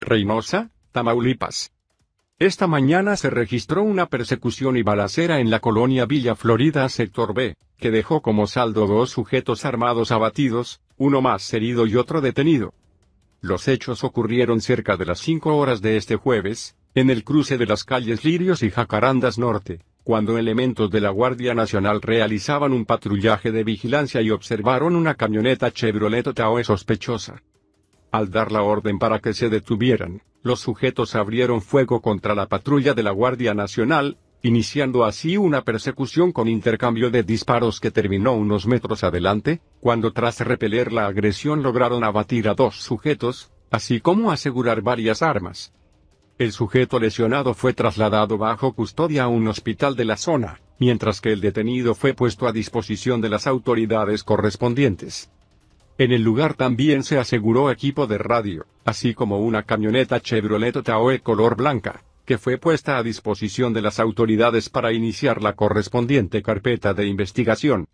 Reynosa, Tamaulipas. Esta mañana se registró una persecución y balacera en la colonia Villa Florida Sector B, que dejó como saldo dos sujetos armados abatidos, uno más herido y otro detenido. Los hechos ocurrieron cerca de las 5 horas de este jueves, en el cruce de las calles Lirios y Jacarandas Norte cuando elementos de la Guardia Nacional realizaban un patrullaje de vigilancia y observaron una camioneta Chevrolet Tahoe sospechosa. Al dar la orden para que se detuvieran, los sujetos abrieron fuego contra la patrulla de la Guardia Nacional, iniciando así una persecución con intercambio de disparos que terminó unos metros adelante, cuando tras repeler la agresión lograron abatir a dos sujetos, así como asegurar varias armas. El sujeto lesionado fue trasladado bajo custodia a un hospital de la zona, mientras que el detenido fue puesto a disposición de las autoridades correspondientes. En el lugar también se aseguró equipo de radio, así como una camioneta Chevrolet Tahoe color blanca, que fue puesta a disposición de las autoridades para iniciar la correspondiente carpeta de investigación.